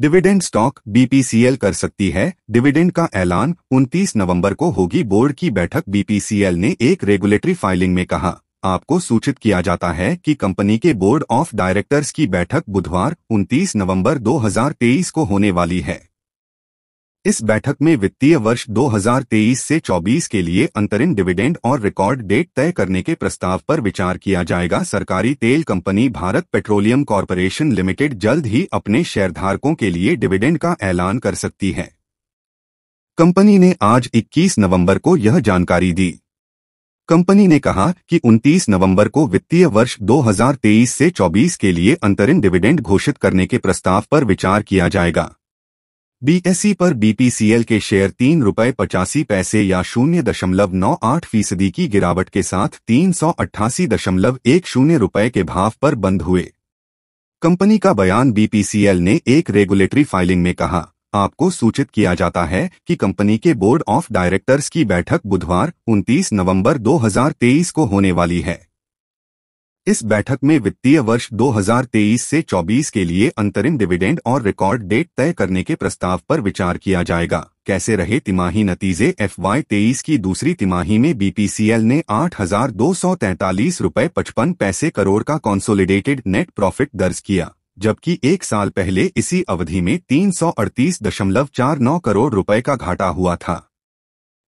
dividend stock BPCL कर सकती है डिविडेंड का ऐलान 29 नवंबर को होगी बोर्ड की बैठक बीपीसीएल ने एक रेगुलेटरी फाइलिंग में कहा आपको सूचित किया जाता है कि कंपनी के बोर्ड ऑफ डायरेक्टर्स की बैठक बुधवार 29 नवंबर 2023 को होने वाली है इस बैठक में वित्तीय वर्ष 2023 से 24 के लिए अंतरिम डिविडेंड और रिकॉर्ड डेट तय करने के प्रस्ताव पर विचार किया जाएगा सरकारी तेल company Bharat Petroleum Corporation Limited जल्द ही अपने शेयरधारकों के लिए डिविडेंड का ऐलान कर सकती है कंपनी ने आज 21 नवंबर को यह जानकारी दी कंपनी ने कहा कि 29 नवंबर को वित्तीय वर्ष 2023 से 24 के लिए अंतरिम डिविडेंड घोषित करने के प्रस्ताव पर विचार किया जाएगा बीएसई e पर बीपीसीएल के शेयर तीन रूपए पचासी पैसे या शून्य दशमलव नौ आठ फीसदी की गिरावट के साथ तीन सौ अट्ठासी दशमलव एक शून्य रूपए के भाव पर बंद हुए कंपनी का बयान बीपीसीएल ने एक रेगुलेटरी फाइलिंग में कहा आपको सूचित किया जाता है कि कंपनी के बोर्ड ऑफ डायरेक्टर्स की बैठक बुधवार 29 नवंबर 2023 को होने वाली है इस बैठक में वित्तीय वर्ष 2023 से 24 के लिए अंतरिम डिविडेंड और रिकॉर्ड डेट तय करने के प्रस्ताव पर विचार किया जाएगा कैसे रहे तिमाही नतीजे एफ वाई तेईस की दूसरी तिमाही में बीपीसीएल ने आठ हजार दो सौ रूपए पचपन पैसे करोड़ का कॉन्सोलिडेटेड नेट प्रॉफिट दर्ज किया जबकि एक साल पहले इसी अवधि में तीन सौ अड़तीस दशमलव चार नौ करोड़ रुपए का घाटा हुआ था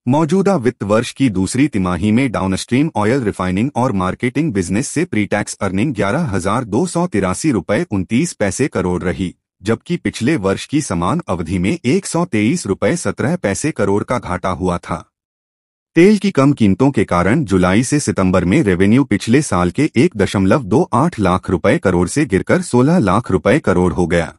मौजूदा वित्त वर्ष की दूसरी तिमाही में डाउनस्ट्रीम ऑयल रिफाइनिंग और मार्केटिंग बिजनेस से प्री टैक्स अर्निंग ग्यारह हजार दो सौ तिरासी रुपये उनतीस पैसे करोड़ रही जबकि पिछले वर्ष की समान अवधि में एक सौ तेईस रुपये सत्रह पैसे करोड़ का घाटा हुआ था तेल की कम कीमतों के कारण जुलाई से सितंबर में रेवेन्यू पिछले साल के एक दशमलव दो आठ लाख रुपए करोड़ से गिरकर सोलह लाख रुपए करोड़ हो गया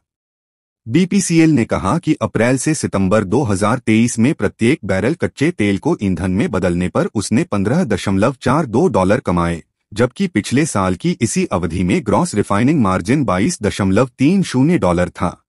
बीपीसीएल ने कहा कि अप्रैल से सितंबर 2023 में प्रत्येक बैरल कच्चे तेल को ईंधन में बदलने पर उसने 15.42 डॉलर कमाए जबकि पिछले साल की इसी अवधि में ग्रॉस रिफाइनिंग मार्जिन 22.30 डॉलर था